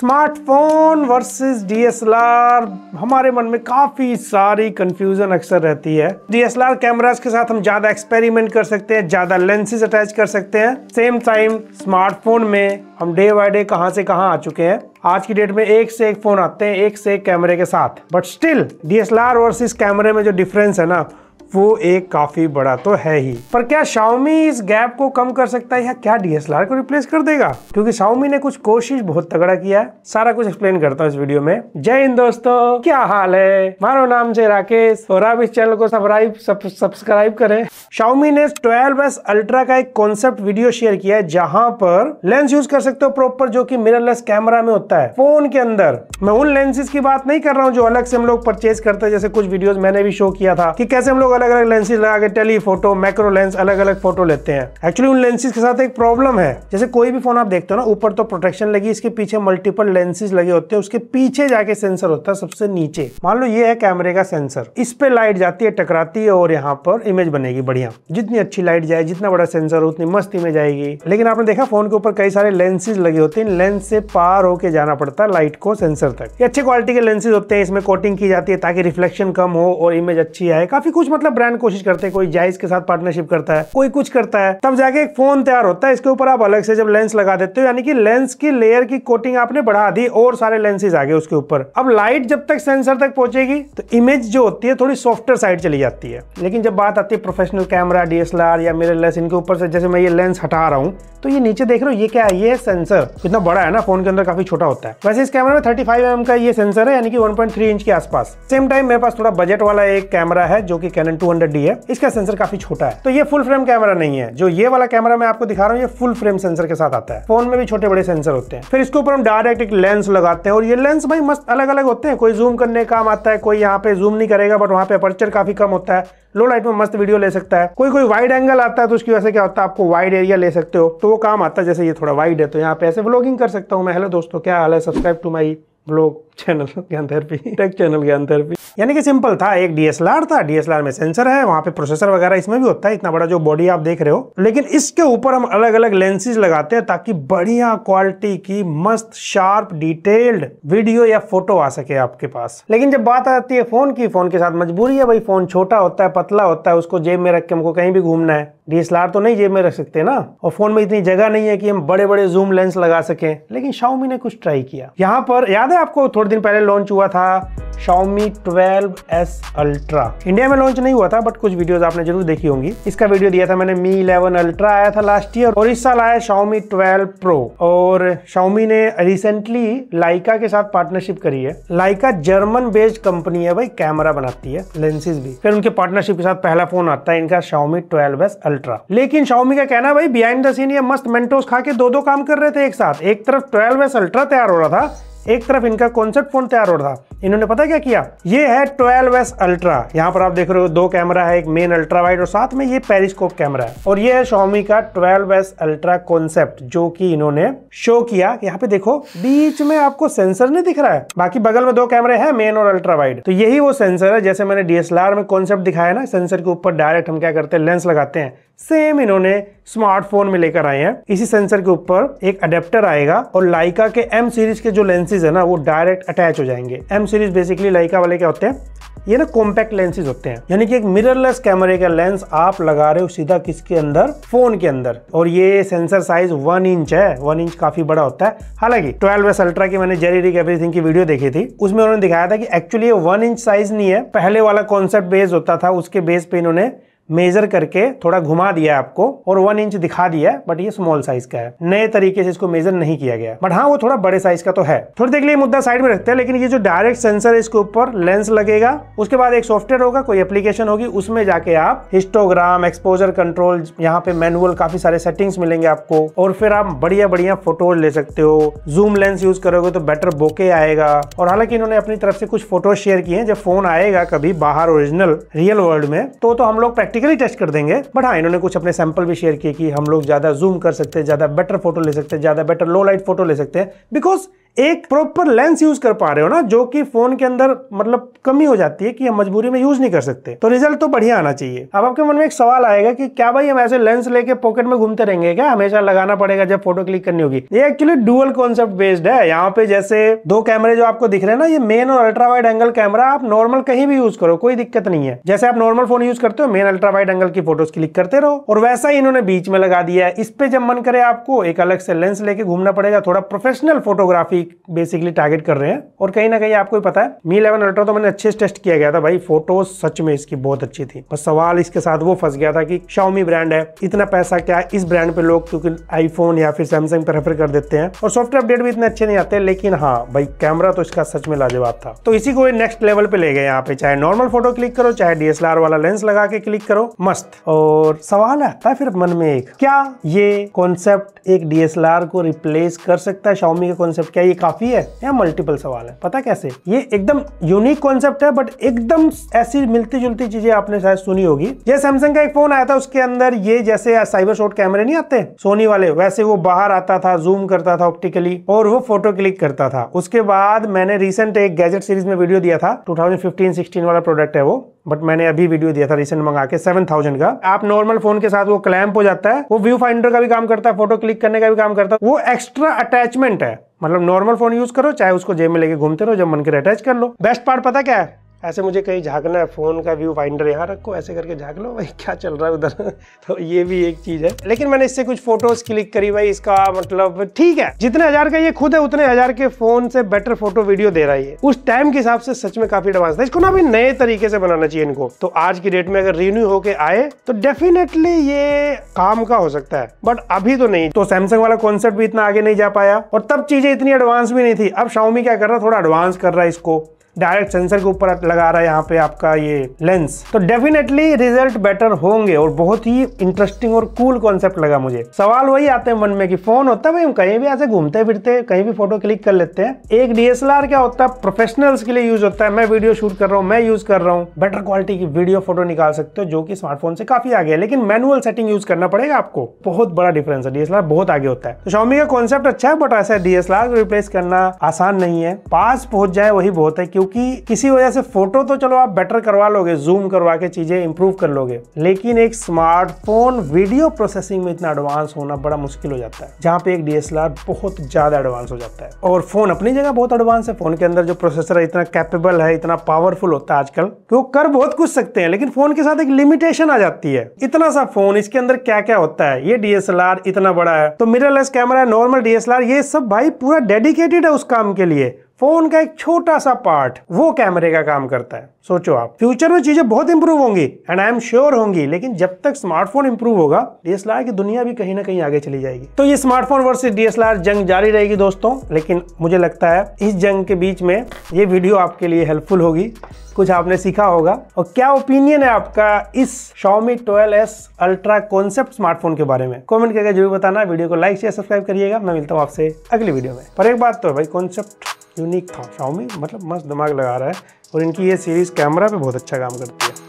smartphone versus DSLR हमारे मन में काफ़ी सारी कंफ्यूजन अक्सर रहती है डीएसएलआर कैमरास के साथ हम ज़्यादा एक्सपेरिमेंट कर सकते हैं ज़्यादा लेंसेज अटैच कर सकते हैं सेम टाइम स्मार्टफोन में हम डे बाय डे कहाँ से कहाँ आ चुके हैं आज की डेट में एक से एक फोन आते हैं एक से एक कैमरे के साथ बट स्टिल डी एस कैमरे में जो डिफरेंस है ना वो एक काफ़ी बड़ा तो है ही पर क्या शाओमी इस गैप को कम कर सकता है या क्या डीएसएलआर को रिप्लेस कर देगा क्योंकि शाओमी ने कुछ कोशिश बहुत तगड़ा किया है सारा कुछ एक्सप्लेन करता हूँ इस वीडियो में जय हिंद दोस्तों क्या हाल है मारो नाम से राकेश और आप इस चैनल को सब्सक्राइब सब्सक्राइब करे शाओमी ने ट्वेल्व एस अल्ट्रा का एक कॉन्सेप्ट वीडियो शेयर किया है जहाँ पर लेंस यूज कर सकते हो प्रॉपर जो की मिरर कैमरा में होता है फोन के अंदर मैं उन लेंसेज की बात नहीं कर रहा हूँ जो अलग से हम लोग परचेज करते हैं जैसे कुछ वीडियोस मैंने भी शो किया था कि कैसे हम लोग अलग अलग लेंसेज लगा के टेलीफोटो मैक्रो लेंस अलग अलग फोटो लेते हैं एक्चुअली उन लेंसेज के साथ एक प्रॉब्लम है जैसे कोई भी फोन आप देखते हो ना ऊपर तो प्रोटेक्शन लगी इसके पीछे मल्टीपल लेंसेज लगे होते हैं उसके पीछे जाके सेंसर होता है सबसे नीचे मान लो ये है कैमरे का सेंसर इस पे लाइट जाती है टकराती है और यहाँ पर इमेज बनेगी बढ़िया जितनी अच्छी लाइट जाए जितना बड़ा सेंसर हो उतनी मस्त इमेज आएगी लेकिन आपने देखा फोन के ऊपर कई सारे लेंसेज लगे होते हैं लेंस से पार होके जाना पड़ता है लाइट को सेंसर तक ये अच्छे क्वालिटी के लेंसेज होते हैं इसमें कोटिंग की जाती है ताकि रिफ्लेक्शन कम हो और इमेज अच्छी आए काफी कुछ मतलब अपना ब्रांड कोशिश करते हैं कोई जाइज के साथ पार्टनरशिप करता है कोई कुछ करता है तब जाके एक फोन तैयार होता है इसके ऊपर आप अलग से जब लेंस लगा देते हो यानी कि लेंस की लेयर की कोटिंग आपने बढ़ा दी और सारे लेंसेज आ गए उसके ऊपर अब लाइट जब तक सेंसर तक पहुंचेगी तो इमेज जो होती है थोड़ी सॉफ्टवेयर साइड चली जाती है लेकिन जब बात आती है प्रोफेशनल कैमरा डीएसएलआर या मेरे लेंस इनके ऊपर से जैसे मैं ये लेंस हटा रहा हूँ तो ये नीचे देख रहे हो ये क्या है ये सेंसर इतना बड़ा है ना फोन के अंदर काफी छोटा होता है वैसे इस कैमरा में थर्टी फाइव का ये सेंसर है यानी कि वन इंच के आसपास सेम टाइम मेरे पास थोड़ा बजट वाला एक कैमरा है जो कि कैन 200D है इसका सेंसर काफी छोटा है तो ये फुल फ्रेम कैमरा नहीं है जो ये वाला कैमरा मैं आपको दिखा रहा हूँ ये फुल फ्रेम सेंसर के साथ आता है फोन में भी छोटे बड़े सेंसर होते हैं फिर इसके ऊपर हम डायरेक्ट एक लेंस लगाते हैं और ये लेंस भाई मस्त अलग अलग होते हैं कोई जूम करने काम आता है कोई यहाँ पे जूम नहीं करेगा बट वहाँ पे अपर्चर काफी कम होता है लो लाइट में मस्त वीडियो ले सकता है कोई कोई वाइड एंगल आता है तो उसकी वजह से क्या होता है आपको वाइड एरिया ले सकते हो तो वो काम आता है जैसे ये थोड़ा वाइड है तो यहाँ पे ऐसे ब्लॉगिंग कर सकता हूँ मैं हेलो दोस्तों क्या हाल है subscribe to my blog channel अंदर भी टेक चैनल के अंदर भी यानी कि सिंपल था एक डीएसएलआर था डीएसएलआर में सेंसर है वहाँ पे प्रोसेसर वगैरह इसमें भी होता है इतना बड़ा जो बॉडी आप देख रहे हो लेकिन इसके ऊपर हम अलग अलग लेंसेज लगाते हैं ताकि बढ़िया क्वालिटी की मस्त शार्प डिटेल्ड वीडियो या फोटो आ सके आपके पास लेकिन जब बात आती है फोन की फोन के साथ मजबूरी है भाई फोन छोटा होता है पतला होता है उसको जेब में रख के हमको कहीं भी घूमना है डीएसएलआर तो नहीं जेब में रख सकते ना और फोन में इतनी जगह नहीं है कि हम बड़े बड़े जूम लेंस लगा सके लेकिन शाउमी ने कुछ ट्राई किया यहाँ पर याद है आपको थोड़ी दिन पहले लॉन्च हुआ था Xiaomi 12s Ultra इंडिया में लॉन्च नहीं हुआ था बट कुछ वीडियोस आपने जरूर देखी होंगी इसका वीडियो दिया था मैंने Mi 11 Ultra आया था लास्ट ईयर और इस साल आया Xiaomi 12 Pro और Xiaomi ने रिसेंटली Leica के साथ पार्टनरशिप करी है Leica जर्मन बेस्ड कंपनी है भाई कैमरा बनाती है लेंसेज भी फिर उनके पार्टनरशिप के साथ पहला फोन आता है इनका Xiaomi 12s Ultra लेकिन Xiaomi का कहना भाई बिहाइंड द सीन ये मस्त मेंटोस खा के दो दो काम कर रहे थे एक साथ एक तरफ 12s Ultra तैयार हो रहा था एक तरफ इनका कॉन्सेप्ट फोन तैयार हो रहा था इन्होंने पता क्या किया ये है ट्वेल्व एस अल्ट्रा यहाँ पर आप देख रहे हो दो कैमरा है एक मेन अल्ट्रा वाइड और साथ में ये पेरिस्कोप कैमरा है और ये है शॉमी का ट्वेल्व एस अल्ट्रा कॉन्सेप्ट जो कि इन्होंने शो किया यहाँ पे देखो बीच में आपको सेंसर नहीं दिख रहा है बाकी बगल में दो कैमरे है मेन और अल्ट्रा वाइड तो यही वो सेंसर है जैसे मैंने डीएसएलआर में कॉन्सेप्ट दिखाया ना सेंसर के ऊपर डायरेक्ट हम क्या करते हैं लेंस लगाते हैं सेम इन्होंने स्मार्टफोन में लेकर आए हैं इसी सेंसर के ऊपर एक अडेप्टर आएगा और लाइका के एम सीरीज के जो लेंस लेंसेज है ना वो डायरेक्ट अटैच हो जाएंगे एम सीरीज बेसिकली लाइका वाले क्या होते हैं ये ना कॉम्पैक्ट लेंसेज होते हैं यानी कि एक मिररलेस कैमरे का लेंस आप लगा रहे हो सीधा किसके अंदर फोन के अंदर और ये सेंसर साइज वन इंच है वन इंच काफी बड़ा होता है हालांकि ट्वेल्व एस अल्ट्रा की मैंने जेरी रिक एवरीथिंग की वीडियो देखी थी उसमें उन्होंने दिखाया था कि एक्चुअली ये वन इंच साइज नहीं है पहले वाला कॉन्सेप्ट बेस होता था उसके बेस पे इन्होंने मेजर करके थोड़ा घुमा दिया आपको और वन इंच दिखा दिया बट ये स्मॉल साइज का है नए तरीके से इसको मेजर नहीं किया गया बट हाँ वो थोड़ा बड़े साइज का तो है थोड़ी देर के लिए मुद्दा साइड में रखते हैं लेकिन ये जो डायरेक्ट सेंसर है इसके ऊपर लेंस लगेगा उसके बाद एक सॉफ्टवेयर होगा कोई एप्लीकेशन होगी उसमें जाके आप हिस्टोग्राम एक्सपोजर कंट्रोल यहाँ पे मैनुअल काफी सारे सेटिंग्स मिलेंगे आपको और फिर आप बढ़िया बढ़िया फोटोज ले सकते हो जूम लेंस यूज करोगे तो बेटर बोके आएगा और हालांकि इन्होंने अपनी तरफ से कुछ फोटोज शेयर किए हैं जब फोन आएगा कभी बाहर ओरिजिनल रियल वर्ल्ड में तो तो हम लोग प्रैक्टिस प्रैक्टिकली टेस्ट कर देंगे बट हाँ इन्होंने कुछ अपने सैंपल भी शेयर किए कि हम लोग ज़्यादा जूम कर सकते हैं ज़्यादा बेटर फोटो ले सकते हैं ज़्यादा बेटर लो लाइट फोटो ले सकते हैं बिकॉज एक प्रॉपर लेंस यूज कर पा रहे हो ना जो कि फोन के अंदर मतलब कमी हो जाती है कि हम मजबूरी में यूज नहीं कर सकते तो रिजल्ट तो बढ़िया आना चाहिए अब आपके मन में एक सवाल आएगा कि क्या भाई हम ऐसे लेंस लेके पॉकेट में घूमते रहेंगे क्या हमेशा लगाना पड़ेगा जब फोटो क्लिक करनी होगी ये एक्चुअली डुअल कॉन्सेप्ट बेस्ड है यहाँ पे जैसे दो कैमरे जो आपको दिख रहे हैं ना ये मेन और अल्ट्रा वाइड एंगल कैमरा आप नॉर्मल कहीं भी यूज करो कोई दिक्कत नहीं है जैसे आप नॉर्मल फोन यूज करते हो मेन अल्ट्रा वाइड एंगल की फोटोज क्लिक करते रहो और वैसा ही इन्होंने बीच में लगा दिया है इस पे जब मन करे आपको एक अलग से लेंस लेके घूमना पड़ेगा थोड़ा प्रोफेशनल फोटोग्राफी बेसिकली टारगेट कर रहे हैं और कहीं ना कहीं आपको ही पता है मी इलेवन अल्ट्रा तो मैंने अच्छे से टेस्ट किया गया था भाई फोटो सच में इसकी बहुत अच्छी थी बस सवाल इसके साथ वो फंस गया था कि शाउमी ब्रांड है इतना पैसा क्या इस ब्रांड पे लोग क्योंकि आईफोन या फिर सैमसंग प्रेफर कर देते हैं और सॉफ्टवेयर अपडेट भी इतने अच्छे नहीं आते लेकिन हाँ भाई कैमरा तो इसका सच में लाजवाब था तो इसी को नेक्स्ट लेवल पे ले गए यहाँ पे चाहे नॉर्मल फोटो क्लिक करो चाहे डीएसएलआर वाला लेंस लगा के क्लिक करो मस्त और सवाल आता है फिर मन में एक क्या ये कॉन्सेप्ट एक डीएसएलआर को रिप्लेस कर सकता है शाउमी का कॉन्सेप्ट क्या ये काफ़ी है या मल्टीपल सवाल है पता कैसे ये एकदम यूनिक कॉन्सेप्ट है बट एकदम ऐसी मिलती जुलती चीजें आपने शायद सुनी होगी ये सैमसंग का एक फोन आया था उसके अंदर ये जैसे साइबर शॉट कैमरे नहीं आते सोनी वाले वैसे वो बाहर आता था जूम करता था ऑप्टिकली और वो फोटो क्लिक करता था उसके बाद मैंने रिसेंट एक गैजेट सीरीज में वीडियो दिया था टू थाउजेंड वाला प्रोडक्ट है वो बट मैंने अभी वीडियो दिया था रिसेंट मंगा के सेवन थाउजेंड का आप नॉर्मल फोन के साथ वो क्लैम्प हो जाता है वो व्यू फाइंडर का भी काम करता है फोटो क्लिक करने का भी काम करता है वो एक्स्ट्रा अटैचमेंट है मतलब नॉर्मल फोन यूज करो चाहे उसको जेब में लेके घूमते रहो जब मन कर अटैच कर लो बेस्ट पार्ट पता क्या है ऐसे मुझे कहीं झांकना है फ़ोन का व्यू फाइंडर यहाँ रखो ऐसे करके झाँक लो भाई क्या चल रहा है उधर तो ये भी एक चीज़ है लेकिन मैंने इससे कुछ फोटोज़ क्लिक करी भाई इसका मतलब ठीक है जितने हज़ार का ये खुद है उतने हज़ार के फ़ोन से बेटर फोटो वीडियो दे रहा है उस टाइम के हिसाब से सच में काफ़ी एडवांस था इसको ना अभी नए तरीके से बनाना चाहिए इनको तो आज की डेट में अगर रिन्यू होके आए तो डेफिनेटली ये काम का हो सकता है बट अभी तो नहीं तो सैमसंग वाला कॉन्सेप्ट भी इतना आगे नहीं जा पाया और तब चीज़ें इतनी एडवांस भी नहीं थी अब शाउमी क्या कर रहा है थोड़ा एडवांस कर रहा है इसको डायरेक्ट सेंसर के ऊपर लगा रहा है यहाँ पे आपका ये लेंस तो डेफिनेटली रिजल्ट बेटर होंगे और बहुत ही इंटरेस्टिंग और कूल कॉन्सेप्ट लगा मुझे सवाल वही आते हैं मन में कि फोन होता है भाई हम कहीं भी ऐसे घूमते फिरते कहीं भी फोटो क्लिक कर लेते हैं एक डीएसएलआर क्या होता है प्रोफेशनल्स के लिए यूज होता है मैं वीडियो शूट कर रहा हूँ मैं यूज कर रहा हूँ बेटर क्वालिटी की वीडियो फोटो निकाल सकते हो जो की स्मार्टफोन से काफी आगे है लेकिन मैनुअल सेटिंग यूज करना पड़ेगा आपको बहुत बड़ा डिफरेंस है डीएसएलआर बहुत आगे होता है तो का कॉन्सेप्ट अच्छा है बट ऐसा डीएसएलआर रिप्लेस करना आसान नहीं है पास पहुंच जाए वही बहुत है क्योंकि किसी वजह से फोटो तो चलो आप बेटर करवा लोगे जूम करवा के चीज़ें इंप्रूव कर लोगे लेकिन एक स्मार्टफोन वीडियो प्रोसेसिंग में इतना एडवांस होना बड़ा मुश्किल हो जाता है जहाँ पे एक डीएसएलआर बहुत ज़्यादा एडवांस हो जाता है और फोन अपनी जगह बहुत एडवांस है फोन के अंदर जो प्रोसेसर है इतना कैपेबल है इतना पावरफुल होता है आजकल कि वो कर बहुत कुछ सकते हैं लेकिन फोन के साथ एक लिमिटेशन आ जाती है इतना सा फोन इसके अंदर क्या क्या होता है ये डीएसएलआर इतना बड़ा है तो मिररलेस कैमरा नॉर्मल डीएसएलआर ये सब भाई पूरा डेडिकेटेड है उस काम के लिए फोन का एक छोटा सा पार्ट वो कैमरे का काम करता है सोचो आप फ्यूचर में चीजें बहुत इंप्रूव होंगी एंड आई एम श्योर होंगी लेकिन जब तक स्मार्टफोन इंप्रूव होगा डीएसएलआर की दुनिया भी कहीं ना कहीं आगे चली जाएगी तो ये स्मार्टफोन वर्सेस डीएसएलआर जंग जारी रहेगी दोस्तों लेकिन मुझे लगता है इस जंग के बीच में ये वीडियो आपके लिए हेल्पफुल होगी कुछ आपने सीखा होगा और क्या ओपिनियन है आपका इस Xiaomi 12s ultra concept smartphone के बारे में कमेंट करके जरूर बताना वीडियो को लाइक शेयर सब्सक्राइब करिएगा मैं मिलता हूँ आपसे अगली वीडियो में पर एक बात तो भाई कॉन्सेप्ट यूनिक था शाओमी मतलब मस्त दिमाग लगा रहा है और इनकी ये सीरीज़ कैमरा पे बहुत अच्छा काम करती है